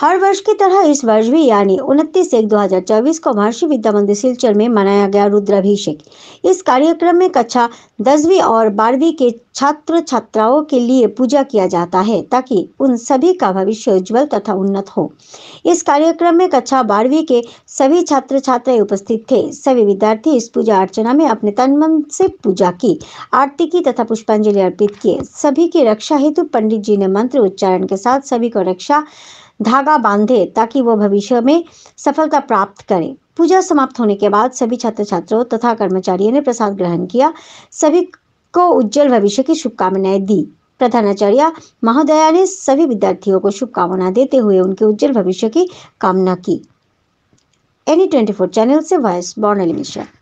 हर वर्ष की तरह इस वर्ष भी यानी उनतीस एक दो हजार चौबीस को महर्षि विद्या मंदिर सिलचर में मनाया गया रुद्राभिषेक इस कार्यक्रम में कक्षा दसवीं और बारहवीं के छात्र छात्राओं के लिए पूजा किया जाता है ताकि उन सभी का भविष्य उज्जवल तथा उन्नत हो इस कार्यक्रम में कक्षा बारहवीं के सभी छात्र छात्राएं उपस्थित थे सभी विद्यार्थी इस पूजा अर्चना में अपने तन मन से पूजा की आरती की तथा पुष्पांजलि अर्पित किए सभी की रक्षा हेतु पंडित जी ने मंत्र उच्चारण के साथ सभी को रक्षा धागा बांधे ताकि वो भविष्य में सफलता प्राप्त करें पूजा समाप्त होने के बाद सभी छात्र छात्रों तथा कर्मचारियों ने प्रसाद ग्रहण किया सभी को उज्जवल भविष्य की शुभकामनाएं दी प्रधानाचार्य महोदया ने सभी विद्यार्थियों को शुभकामना देते हुए उनके उज्जवल भविष्य की कामना की एनी ट्वेंटी फोर चैनल से वॉइस बॉर्न मिश्रा